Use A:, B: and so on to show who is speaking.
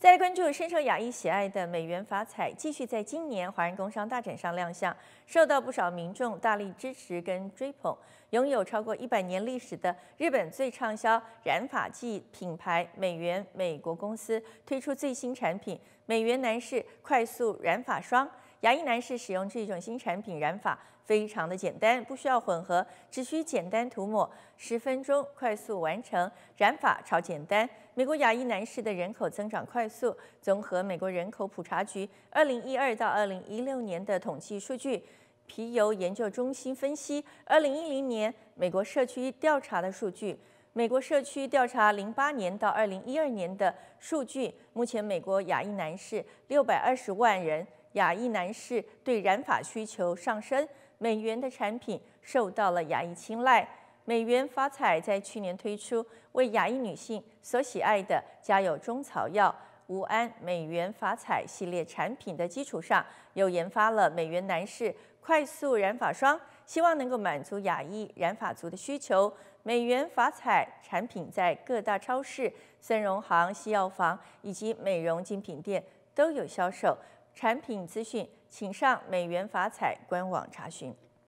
A: 再来关注深受雅裔喜爱的美元法彩，继续在今年华人工商大展上亮相，受到不少民众大力支持跟追捧。拥有超过一百年历史的日本最畅销染发剂品牌美元美国公司推出最新产品——美元男士快速染发霜。牙医男士使用这种新产品染发，非常的简单，不需要混合，只需简单涂抹，十分钟快速完成染发，超简单。美国牙医男士的人口增长快速。综合美国人口普查局二零一二到二零一六年的统计数据，皮尤研究中心分析二零一零年美国社区调查的数据，美国社区调查零八年到二零一二年的数据，目前美国牙医男士六百二十万人。亚裔男士对染发需求上升，美元的产品受到了亚裔青睐。美元发彩在去年推出为亚裔女性所喜爱的家有中草药、无氨美元发彩系列产品的基础上，又研发了美元男士快速染发霜，希望能够满足亚裔染发族的需求。美元发彩产品在各大超市、森荣行、西药房以及美容精品店都有销售。产品资讯，请上美元法彩官网查询。